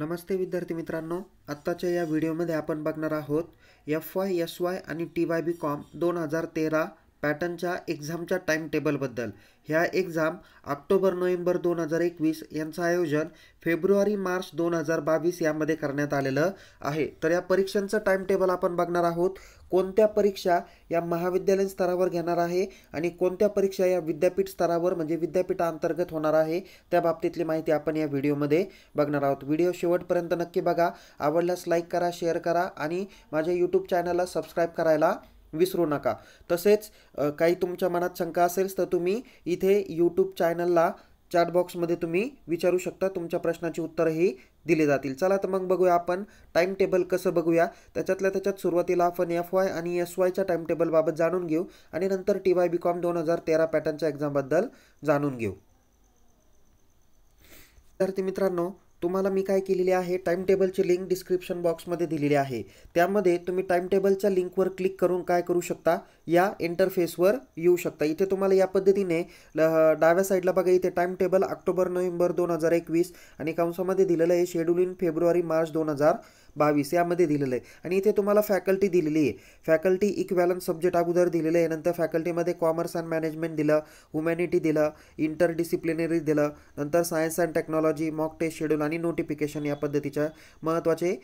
नमस्ते विद्यार्थी मित्रांनो आत्ताच्या या व्हिडिओमध्ये आपण बघणार आहोत एफ वाय एस वाय आणि टी वाय बी कॉम दोन हजार तेरा पॅटर्नच्या एक्झामच्या टाईम टेबलबद्दल ह्या एक्झाम ऑक्टोबर नोव्हेंबर दोन हजार एकवीस यांचं आयोजन फेब्रुवारी मार्च दोन हजार बावीस यामध्ये करण्यात आलेलं आहे तर या परीक्षांचं टाईम टेबल आपण बघणार आहोत कोणत्या परीक्षा या महाविद्यालयीन स्तरावर घेणार आहे आणि कोणत्या परीक्षा या विद्यापीठ स्तरावर म्हणजे विद्यापीठांतर्गत होणार आहे त्या बाबतीतली माहिती आपण या व्हिडिओमध्ये बघणार आहोत व्हिडिओ शेवटपर्यंत नक्की बघा आवडल्यास लाईक करा शेअर करा आणि माझ्या यूट्यूब चॅनलला सबस्क्राईब करायला विसरू नका तसेच काही तुमच्या मनात शंका असेल तर तुम्ही इथे यूट्यूब चॅनलला चॅट तुम्ही विचारू शकता तुमच्या प्रश्नाची उत्तरंही दिली जातील चला तर मग बघूया आपण टाईम टेबल कसं बघूया त्याच्यातल्या त्याच्यात सुरुवातीला आपण एफ वाय आणि एस वायच्या टाईम टेबलबाबत जाणून घेऊ आणि नंतर टी वाय बी कॉम दोन हजार तेरा पॅटर्नच्या एक्झामबद्दल जाणून घेऊ विद्यार्थी मित्रांनो तुम्हाला मी काय केलेले आहे टाइम टेबलची लिंक डिस्क्रिप्शन बॉक्समध्ये दिलेली आहे त्यामध्ये तुम्ही टाईम टेबलच्या लिंकवर क्लिक करून काय करू शकता या इंटरफेसवर येऊ शकता इथे तुम्हाला या पद्धतीने डाव्या साईडला बघा इथे टाईम टेबल ऑक्टोबर नोव्हेंबर दोन हजार एकवीस आणि कंसामध्ये दिलेलं आहे शेड्युल इन फेब्रुवारी मार्च दोन हजार बावीस यामध्ये दिलेलं आहे आणि इथे तुम्हाला फॅकल्टी दिलेली आहे फॅकल्टी इक्वॅलन्स सब्जेक्ट अगोदर दिलेलं आहे नंतर फॅकल्टीमध्ये कॉमर्स अँड मॅनेजमेंट दिलं ह्युमॅनिटी दिलं इंटरडिसिप्लिनरी दिलं नंतर science and technology mock test schedule आणि नोटिफिकेशन या पद्धतीच्या महत्त्वाचे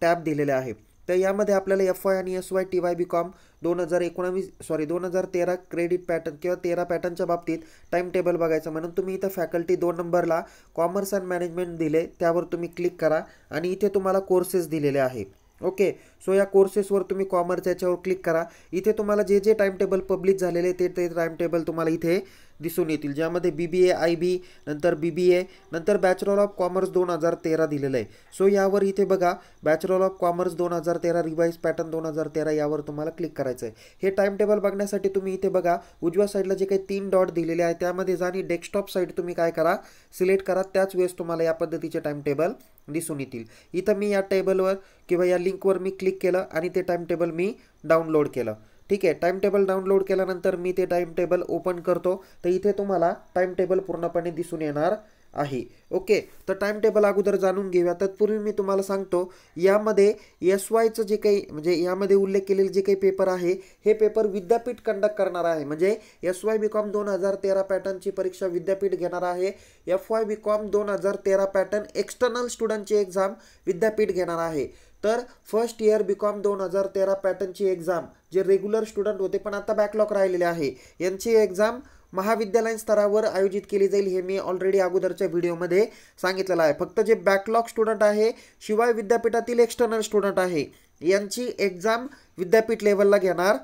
टॅब दिलेले आहे तर यामध्ये आपल्याला एफ वाय आणि S Y T Y B com दोन हजार एकोणावीस सॉरी दोन हजार तेरा क्रेडिट पॅटर्न किंवा तेरा पॅटर्नच्या बाबतीत टाईम टेबल बघायचं म्हणून तुम्ही इथं फॅकल्टी दोन नंबरला कॉमर्स अँड मॅनेजमेंट दिले त्यावर तुम्ही क्लिक करा आणि इथे तुम्हाला कोर्सेस दिलेले आहे ओके सो या कोर्सेसवर तुम्ही कॉमर्स याच्यावर क्लिक करा इथे तुम्हाला जे जे टाइम टेबल पब्लिश झालेले ते ते टाईम टेबल तुम्हाला इथे दिसून येतील ज्यामध्ये बी बी ए आय बी नंतर बी बी ए नंतर बॅचलर ऑफ कॉमर्स दोन हजार तेरा दिलेलं आहे सो यावर इथे बघा बॅचलर ऑफ कॉमर्स दोन हजार तेरा रिवाईज पॅटर्न दोन हजार तेरा यावर तुम्हाला क्लिक करायचं आहे हे टाइम टेबल बघण्यासाठी तुम्ही इथे बघा उजव्या साईडला जे काही तीन डॉट दिलेले आहे त्यामध्ये जा आणि डेस्कटॉप साईड तुम्ही काय करा सिलेक्ट करा त्याच वेळेस तुम्हाला या पद्धतीचे टाइम टेबल दिसून येतील इथं मी या टेबलवर किंवा या लिंकवर मी क्लिक केलं आणि ते टाइम टेबल मी डाउनलोड केलं ठीक आहे टाईम टेबल डाउनलोड केल्यानंतर मी ते टाईम टेबल ओपन करतो तर इथे तुम्हाला टाईम टेबल पूर्णपणे दिसून येणार आहे ओके तर टाइम टेबल अगोदर जाणून घेऊया तत्पूर्वी मी तुम्हाला सांगतो यामध्ये एस वायचं जे काही म्हणजे यामध्ये उल्लेख केलेले जे काही पेपर आहे हे पेपर विद्यापीठ कंडक्ट करणार आहे म्हणजे एस वाय बी कॉम दोन हजार तेरा पॅटर्नची परीक्षा विद्यापीठ घेणार आहे एफ वाय बी कॉम दोन हजार तेरा पॅटर्न एक्स्टर्नल स्टुडंटची एक्झाम विद्यापीठ घेणार आहे तर फर्स्ट इयर बी कॉम दोन हजार तेरा पॅटर्नची एक्झाम जे रेग्युलर स्टुडंट होते पण आता बॅकलॉग राहिलेले आहे यांची एक्झाम महाविद्यालयीन स्तरावर आयोजित केली जाईल हे मी ऑलरेडी अगोदरच्या व्हिडिओमध्ये सांगितलेलं आहे फक्त जे बॅकलॉग स्टुडंट आहे शिवाय विद्यापीठातील एक्सटर्नल स्टुडंट आहे यांची एक्झाम विद्यापीठ लेवलला घेणार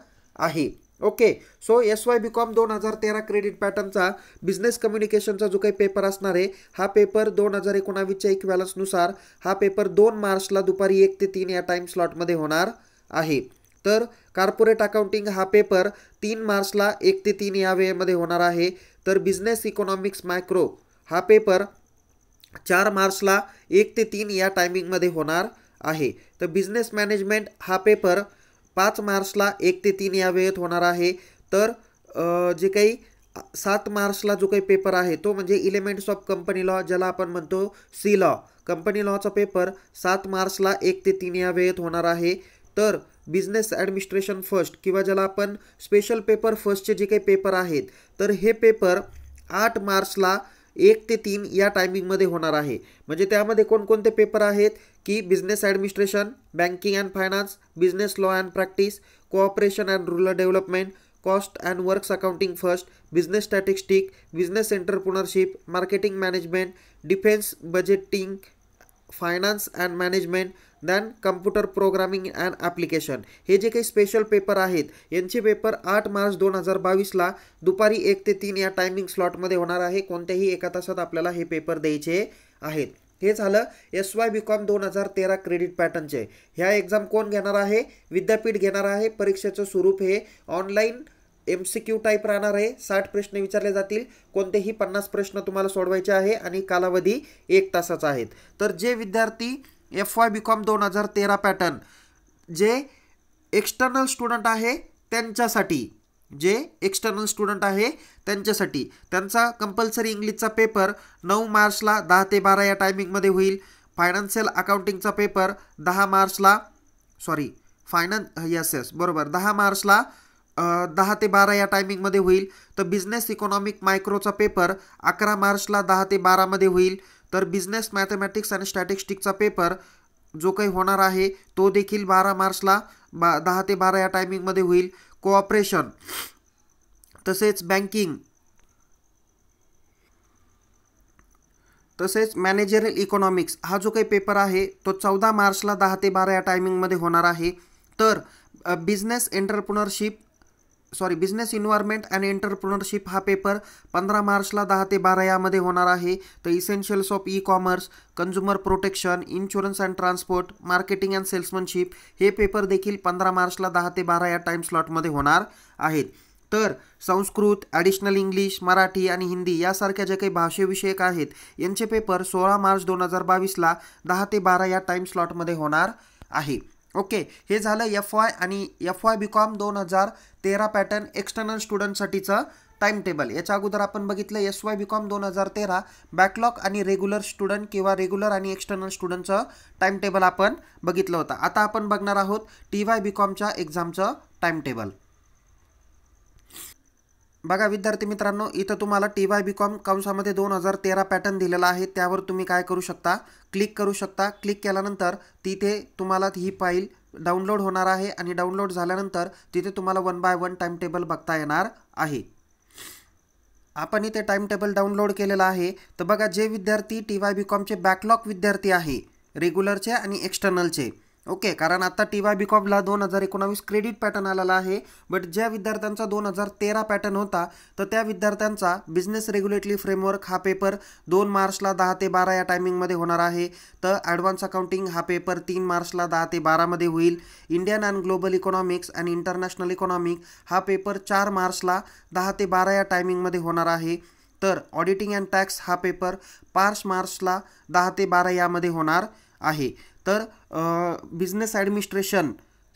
आहे okay so S Y B com दोन हजार तेरा क्रेडिट पॅटर्नचा बिझनेस कम्युनिकेशनचा जो काही पेपर असणार आहे हा पेपर दोन हजार एकोणावीसच्या बॅलन्सनुसार हा पेपर दोन मार्चला दुपारी एक ते तीन या टाईम स्लॉटमध्ये होणार आहे तर कार्पोरेट अकाउंटिंग हा पेपर तीन मार्चला एक ते तीन या वेळेमध्ये होणार आहे तर बिझनेस इकॉनॉमिक्स मायक्रो हा पेपर चार मार्चला एक ते तीन या टायमिंगमध्ये होणार आहे तर बिझनेस मॅनेजमेंट हा पेपर पाच मार्चला एक ते तीन या वेळेत होणार आहे तर जे काही सात मार्चला जो काही पेपर आहे तो म्हणजे इलेमेंट्स ऑफ कंपनी लॉ ज्याला आपण म्हणतो सी लॉ कंपनी लॉचा पेपर सात मार्चला एक ते तीन या वेळेत होणार आहे तर बिझनेस ॲडमिनिस्ट्रेशन फर्स्ट किंवा ज्याला आपण स्पेशल पेपर फर्स्टचे जे काही पेपर आहेत तर हे पेपर आठ मार्चला एक ते तीन या टायमिंगमध्ये होणार आहे म्हणजे त्यामध्ये कोणकोणते पेपर आहेत की business administration banking and finance business law and practice cooperation and rural development cost and works accounting first business statistic business entrepreneurship marketing management defence budgeting finance and management than computer programming and application हे जे काही special paper आहेत यांचे paper आठ मार्च दोन हजार बावीसला दुपारी एक ते तीन या टायमिंग स्लॉटमध्ये होणार आहे कोणत्याही एका तासात आपल्याला हे पेपर द्यायचे आहेत हे झालं एस वाय बी कॉम दोन हजार तेरा क्रेडिट पॅटर्नचे ह्या एक्झाम कोण घेणार आहे विद्यापीठ घेणार आहे परीक्षेचं स्वरूप हे online M C Q type राहणार आहे साठ प्रश्न विचारले जातील कोणतेही पन्नास प्रश्न तुम्हाला सोडवायचे आहे आणि कालावधी एक तासाचा आहेत तर जे विद्यार्थी एफ वाय बी कॉम दोन हजार तेरा पॅटर्न जे एक्स्टर्नल स्टुडंट आहे त्यांच्यासाठी जे एक्स्टर्नल स्टुडंट आहे त्यांच्यासाठी त्यांचा कंपल्सरी इंग्लिशचा पेपर नऊ मार्चला दहा ते बारा या टायमिंगमध्ये होईल फायनान्शियल अकाउंटिंगचा पेपर दहा मार्चला सॉरी फायनान यस यस बरोबर दहा मार्चला दहा ते बारा या टायमिंगमध्ये होईल तर बिझनेस इकॉनॉमिक मायक्रोचा पेपर अकरा मार्चला दहा ते बारामध्ये होईल तर बिझनेस मॅथमॅटिक्स आणि स्टॅटिस्टिकचा पेपर जो काही होणार आहे तो देखील बारा मार्चला बा दहा ते बारा या टायमिंगमध्ये होईल कोऑपरेशन तसेच बँकिंग तसेच मॅनेजरियल इकॉनॉमिक्स हा जो काही पेपर आहे तो चौदा मार्चला दहा ते बारा या टायमिंगमध्ये होणार आहे तर business entrepreneurship sorry business environment and entrepreneurship हा पेपर पंधरा मार्चला दहा ते बारा यामध्ये होणार आहे तर essentials of e commerce consumer protection insurance and transport marketing and salesmanship हे पेपर देखील पंधरा मार्चला दहा ते बारा या टाईम स्लॉटमध्ये होणार आहेत तर संस्कृत ॲडिशनल इंग्लिश मराठी आणि हिंदी यासारख्या ज्या काही भाषेविषयक आहेत यांचे पेपर सोळा मार्च दोन हजार बावीसला दहा ते बारा या टाईम स्लॉटमध्ये होणार आहे ओके हे झालं एफ वाय आणि एफ वाय बी कॉम दोन हजार तेरा पॅटर्न एक्सटर्नल स्टुडंटसाठीचं टाईम टेबल याच्या अगोदर आपण बघितलं एस वाय बी कॉम दोन हजार तेरा बॅकलॉग आणि रेग्युलर स्टुडंट किंवा रेग्युलर आणि एक्सटर्नल स्टुडंटचं टाईम टेबल आपण बघितलं होतं आता आपण बघणार आहोत टी वाय बी कॉमच्या एक्झामचं टाईम टेबल बघा विद्यार्थी मित्रांनो इथं तुम्हाला टी वाय बी कॉम कंसामध्ये दोन हजार तेरा पॅटर्न दिलेला आहे त्यावर तुम्ही काय करू शकता क्लिक करू शकता क्लिक केल्यानंतर तिथे तुम्हाला ही फाईल डाउनलोड होणार आहे आणि डाउनलोड झाल्यानंतर तिथे तुम्हाला one by one time table बघता येणार आहे आपण इथे टाईम टेबल डाउनलोड केलेला आहे तर बघा जे विद्यार्थी टी वाय बी कॉमचे बॅकलॉग विद्यार्थी आहे रेग्युलरचे आणि एक्स्टर्नलचे ओके कारण आता टी वाय बी दोन हजार एकोणावीस क्रेडिट पॅटर्न आलेला आहे बट ज्या विद्यार्थ्यांचा दोन हजार तेरा पॅटर्न होता तर त्या विद्यार्थ्यांचा बिझनेस रेग्युलेटरी फ्रेमवर्क हा पेपर दोन मार्चला दहा ते बारा या टायमिंगमध्ये होणार आहे तर ॲडव्हान्स अकाउंटिंग हा पेपर तीन मार्चला दहा ते बारामध्ये होईल Indian and global economics and international economic हा पेपर चार मार्चला दहा ते बारा या टायमिंगमध्ये होणार आहे तर ऑडिटिंग अँड टॅक्स हा पेपर पाच मार्चला दहा ते बारा यामध्ये होणार आहे तर बिझनेस ॲडमिनिस्ट्रेशन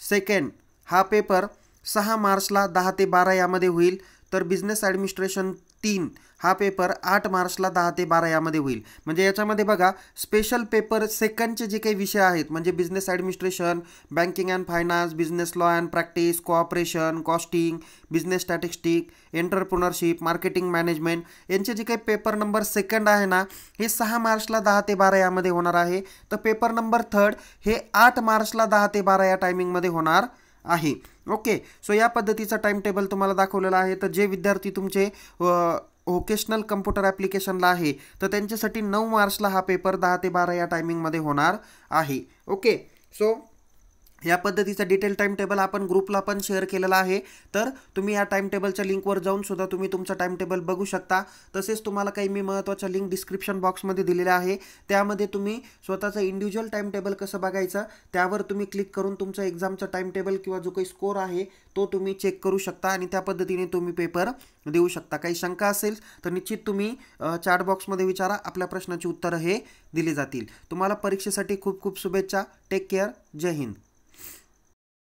सेकंड हा पेपर सहा मार्चला दहा ते बारा यामध्ये होईल तर बिझनेस ॲडमिनिस्ट्रेशन तीन हा पेपर आठ मार्चला दहा ते बारा यामध्ये होईल म्हणजे याच्यामध्ये बघा स्पेशल पेपर सेकंडचे जे काही विषय आहेत म्हणजे business administration banking and finance business law and practice cooperation costing business statistic entrepreneurship marketing management यांचे जे काही पेपर नंबर सेकंड आहे ना हे सहा मार्चला दहा ते बारा यामध्ये होणार आहे तर पेपर नंबर थर्ड हे आठ मार्चला दहा ते बारा या टायमिंगमध्ये होणार आहे ओके सो या पद्धतीचा टाईम टेबल तुम्हाला दाखवलेला आहे तर जे विद्यार्थी तुमचे व्होकेशनल कम्प्युटर ॲप्लिकेशनला आहे तर त्यांच्यासाठी नऊ मार्चला हा पेपर दहा ते बारा या टायमिंगमध्ये होणार आहे ओके सो या पद्धतीचा डिटेल टाईम टेबल आपण ग्रुपला पण शेअर केलेला आहे तर तुम्ही या टाईम टेबलच्या लिंकवर जाऊन सुद्धा तुम्ही तुमचा टाइम टेबल बघू शकता तसेच तुम्हाला काही मी महत्त्वाच्या लिंक डिस्क्रिप्शन बॉक्समध्ये दिलेल्या आहे त्यामध्ये तुम्ही स्वतःचं इंडिव्हिज्युअल टाईम टेबल कसं बघायचं त्यावर तुम्ही क्लिक करून तुमचं एक्झामचा टाईम टेबल किंवा जो काही स्कोर आहे तो तुम्ही चेक करू शकता आणि त्या पद्धतीने तुम्ही पेपर देऊ शकता काही शंका असेल तर निश्चित तुम्ही चॅट बॉक्समध्ये विचारा आपल्या प्रश्नाची उत्तरं हे दिली जातील तुम्हाला परीक्षेसाठी खूप खूप शुभेच्छा टेक केअर जय हिंद